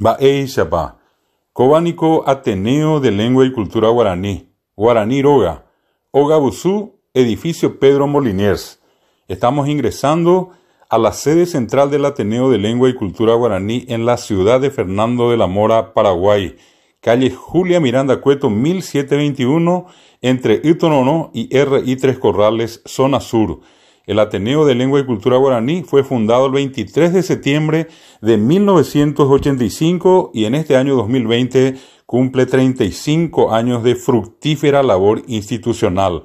Baei Shapa, Cobánico Ateneo de Lengua y Cultura Guaraní, Guaraní Roga, Ogabusú, Edificio Pedro Moliniers. Estamos ingresando a la sede central del Ateneo de Lengua y Cultura Guaraní en la ciudad de Fernando de la Mora, Paraguay, calle Julia Miranda Cueto 1721, entre Itonono y RI Tres Corrales, zona sur. El Ateneo de Lengua y Cultura Guaraní fue fundado el 23 de septiembre de 1985 y en este año 2020 cumple 35 años de fructífera labor institucional.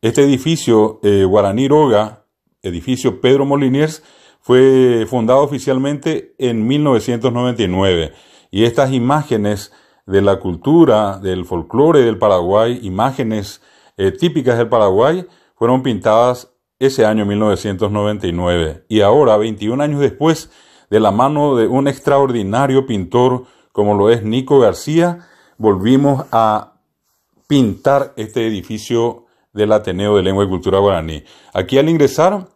Este edificio eh, Guaraní Roga, edificio Pedro Moliniers, fue fundado oficialmente en 1999 y estas imágenes de la cultura, del folclore del Paraguay, imágenes eh, típicas del Paraguay, fueron pintadas ese año 1999 y ahora, 21 años después, de la mano de un extraordinario pintor como lo es Nico García, volvimos a pintar este edificio del Ateneo de Lengua y Cultura Guaraní. Aquí al ingresar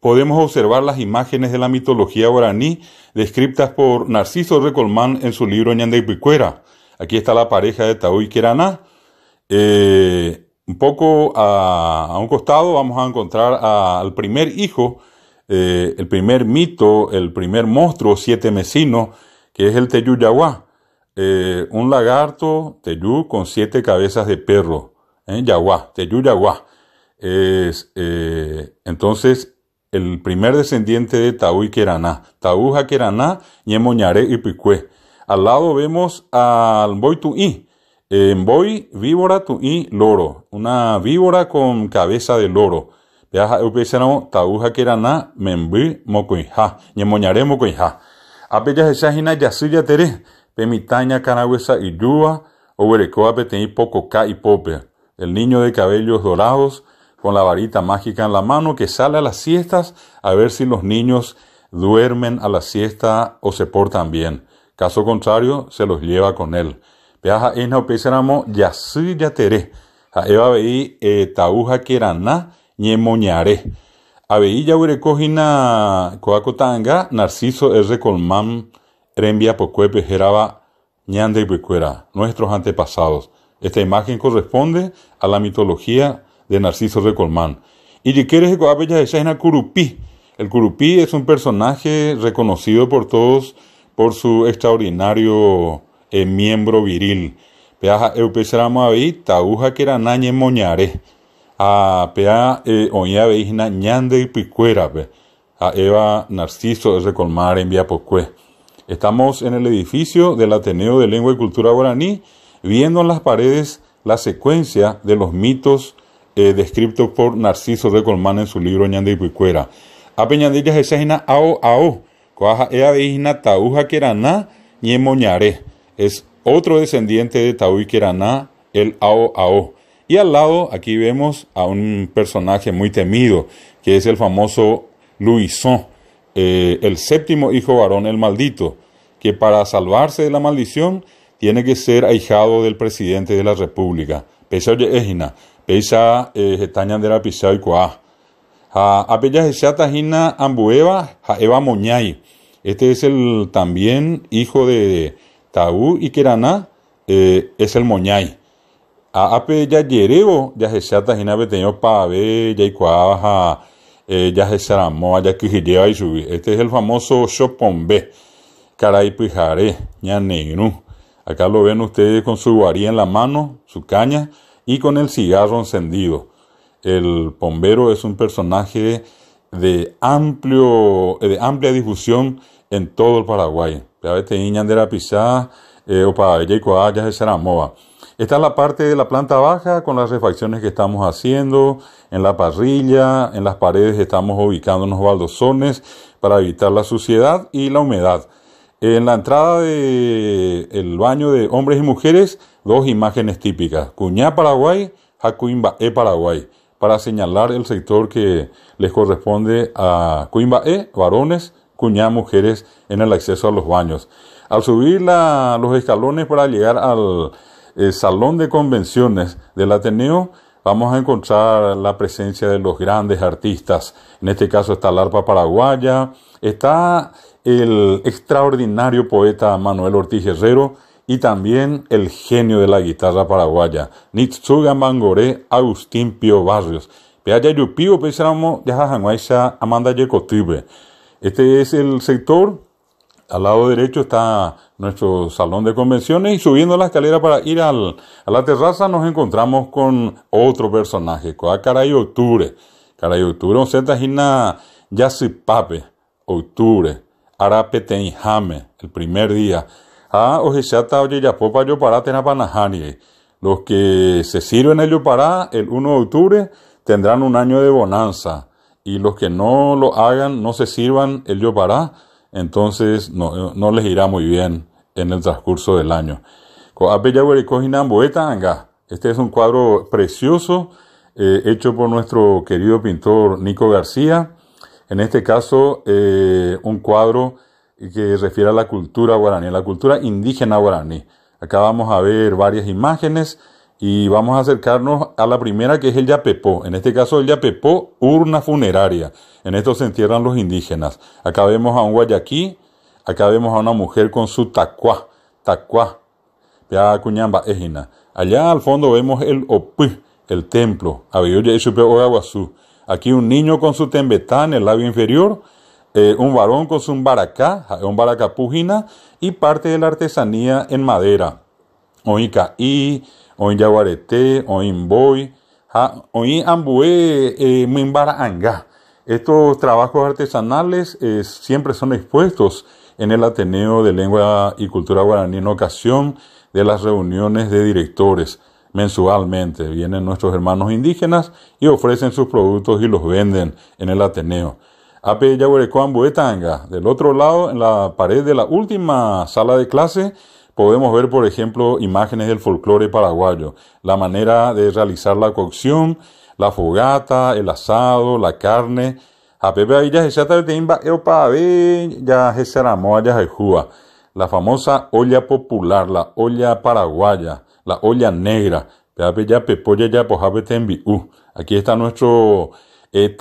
podemos observar las imágenes de la mitología guaraní descritas por Narciso Recolmán en su libro Picuera. Aquí está la pareja de Taúy Queraná. Eh, un poco a, un costado vamos a encontrar al primer hijo, eh, el primer mito, el primer monstruo siete mesinos, que es el teyú eh, un lagarto Teyú con siete cabezas de perro, en eh, Yahuá, Es, eh, entonces, el primer descendiente de Taú y Queraná, Taú, Jaqueraná, y Picué. Al lado vemos al Boituí, boi, em, víbora y loro. Una víbora con cabeza de loro. Veaja eh, upisano tauja kerana membi mokuija. Ñemoñare mokuija. Apeya ya yasuya tere. Pemitaña canagüesa y yuba. Oberecoa peteí poco y pope. El niño de cabellos dorados con la varita mágica en la mano que sale a las siestas a ver si los niños duermen a la siesta o se portan bien. Caso contrario, se los lleva con él. Peaja ino pisaramo yasy yatere. Ha'éva avei eh, tauha keraná ñemoñare. Avei yaguerekóhina coacotanga Narciso R. Colmán geraba ñande ñandepykuéra, nuestros antepasados. Esta imagen corresponde a la mitología de Narciso R. Colmán. Y Yiqueres es una Curupí. El Curupí es un personaje reconocido por todos por su extraordinario el miembro viril. Pea empezamos a ver, tabuja que era nañe moñare. A pea e, oña veína ñande y picuera, a Eva Narciso de Colmar en Vía Pocue. Estamos en el edificio del Ateneo de Lengua y Cultura Guaraní, viendo en las paredes la secuencia de los mitos eh, descritos por Narciso de Colmán en su libro Ñande y Picuera. A Peñandillas de Sajina Ao Ao, Coaja Ea que Tauja Queraná, Ñemoñaré es otro descendiente de Keraná, el Ao Ao. Y al lado aquí vemos a un personaje muy temido, que es el famoso Luisón, eh, el séptimo hijo varón, el maldito, que para salvarse de la maldición tiene que ser ahijado del presidente de la República. Eh, Ambueva, Este es el también hijo de y y era eh, es el moñay. ape ya yereo, ya jesiata jinabe teño pave, ya cuaja, eh, ya mo ya lleva y subi. Este es el famoso Chopombe, caray pijare, ña negru. Acá lo ven ustedes con su guaría en la mano, su caña y con el cigarro encendido. El pombero es un personaje de, amplio, de amplia difusión en todo el Paraguay. Esta es la parte de la planta baja con las refacciones que estamos haciendo, en la parrilla, en las paredes estamos ubicando unos baldosones para evitar la suciedad y la humedad. En la entrada del baño de hombres y mujeres, dos imágenes típicas, Cuñá Paraguay, e Paraguay, para señalar el sector que les corresponde a e, varones, Cuñá mujeres en el acceso a los baños. Al subir los escalones para llegar al eh, salón de convenciones del Ateneo, vamos a encontrar la presencia de los grandes artistas. En este caso está la arpa paraguaya, está el extraordinario poeta Manuel Ortiz Herrero y también el genio de la guitarra paraguaya, Nitsuga Mangoré Agustín Pio Barrios. Amanda este es el sector. Al lado derecho está nuestro salón de convenciones y subiendo la escalera para ir a la terraza nos encontramos con otro personaje, con ah, Caray Octubre. Caray Octubre, un se Yasipape, Octubre, Arapetenjame, el primer día. A Ojechata Oyeyapopa Los que se sirven el para el 1 de octubre tendrán un año de bonanza y los que no lo hagan, no se sirvan el yo para, entonces no, les irá muy bien en el transcurso del año. Este es un cuadro precioso eh, hecho por nuestro querido pintor Nico García. En este caso, eh, un cuadro que refiere a la cultura guaraní, a la cultura indígena guaraní. Acá vamos a ver varias imágenes y vamos a acercarnos a la primera que es el Yapepó. En este caso el Yapepó, urna funeraria. En esto se entierran los indígenas. Acá vemos a un guayaquí, acá vemos a una mujer con su tacuá, tacuá, ya cuñamba, ejina. Allá al fondo vemos el Opu, el templo, Aquí un niño con su tembetá en el labio inferior, eh, un varón con su baracá, un baracá y parte de la artesanía en madera. Oica, y oin oin boy, oin eh, Estos trabajos artesanales eh, siempre son expuestos en el Ateneo de Lengua y Cultura Guaraní en ocasión de las reuniones de directores mensualmente. Vienen nuestros hermanos indígenas y ofrecen sus productos y los venden en el Ateneo. Ape ambue Buetanga, del otro lado, en la pared de la última sala de clase, Podemos ver, por ejemplo, imágenes del folclore paraguayo, la manera de realizar la cocción, la fogata, el asado, la carne. A la famosa olla popular, la olla paraguaya, la olla negra. Aquí está nuestro eh,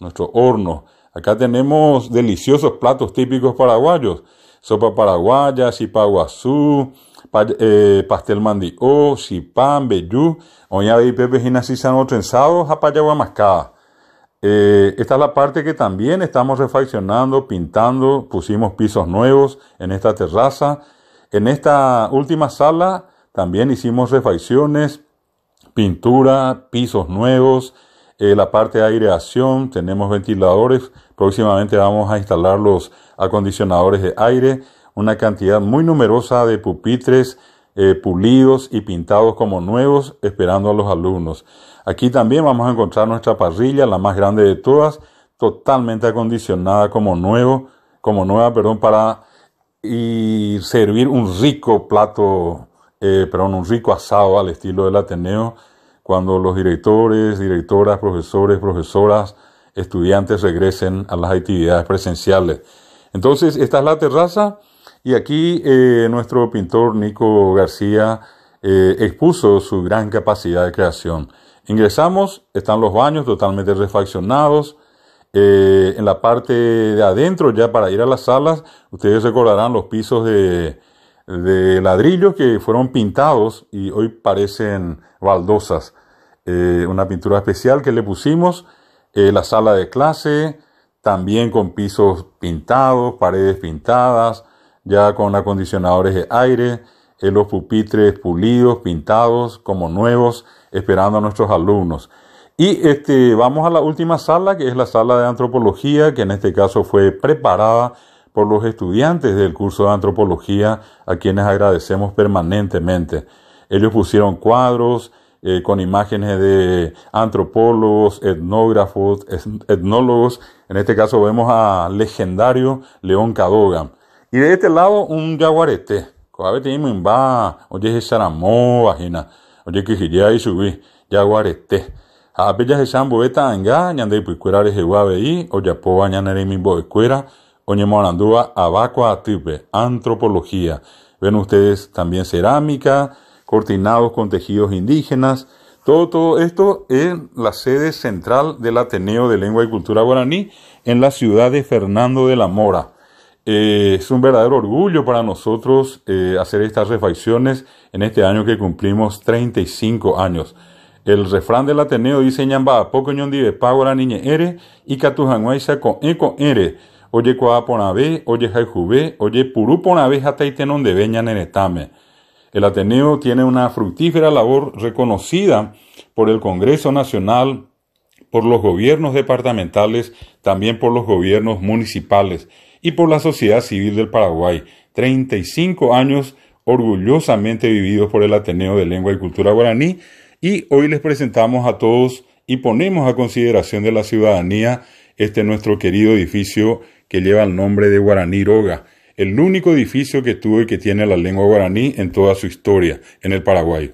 nuestro horno. Acá tenemos deliciosos platos típicos paraguayos sopa paraguaya, cipaguazú, pa, eh, pastel mandió, cipán, bellú, oña y pepe sisano, trenzado, japayagua mascada. Eh, esta es la parte que también estamos refaccionando, pintando, pusimos pisos nuevos en esta terraza. En esta última sala también hicimos refacciones, pintura, pisos nuevos, eh, la parte de aireación, tenemos ventiladores, próximamente vamos a instalar los acondicionadores de aire, una cantidad muy numerosa de pupitres eh, pulidos y pintados como nuevos, esperando a los alumnos. Aquí también vamos a encontrar nuestra parrilla, la más grande de todas, totalmente acondicionada como nuevo, como nueva, perdón, para y servir un rico plato, eh, perdón, un rico asado al estilo del Ateneo cuando los directores, directoras, profesores, profesoras, estudiantes regresen a las actividades presenciales. Entonces, esta es la terraza y aquí eh, nuestro pintor Nico García eh, expuso su gran capacidad de creación. Ingresamos, están los baños totalmente refaccionados. Eh, en la parte de adentro, ya para ir a las salas, ustedes recordarán los pisos de, de ladrillo que fueron pintados y hoy parecen baldosas. Eh, una pintura especial que le pusimos, eh, la sala de clase, también con pisos pintados, paredes pintadas, ya con acondicionadores de aire, eh, los pupitres pulidos, pintados como nuevos, esperando a nuestros alumnos. Y este, vamos a la última sala, que es la sala de antropología, que en este caso fue preparada por los estudiantes del curso de antropología a quienes agradecemos permanentemente. Ellos pusieron cuadros eh, con imágenes de antropólogos, etnógrafos, etnólogos. En este caso vemos a legendario León Cadogan. Y de este lado un jaguarete. vagina. Oye, que y jaguarete. A de ñande, Oñemorandúa, Atipe, antropología. Ven ustedes también cerámica, cortinados con tejidos indígenas. Todo, todo esto es la sede central del Ateneo de Lengua y Cultura Guaraní en la ciudad de Fernando de la Mora. Eh, es un verdadero orgullo para nosotros eh, hacer estas refacciones en este año que cumplimos 35 años. El refrán del Ateneo dice: Ñamba, poco ñondive, pago la niña ere y catujanguaisa con eco ere oye Coaponavé, oye jube, oye Puruponavé, Jataitenón de en Nenetame. El Ateneo tiene una fructífera labor reconocida por el Congreso Nacional, por los gobiernos departamentales, también por los gobiernos municipales y por la sociedad civil del Paraguay. 35 años orgullosamente vividos por el Ateneo de Lengua y Cultura Guaraní y hoy les presentamos a todos y ponemos a consideración de la ciudadanía este nuestro querido edificio que lleva el nombre de Guaraní Roga, el único edificio que tuvo y que tiene la lengua guaraní en toda su historia en el Paraguay.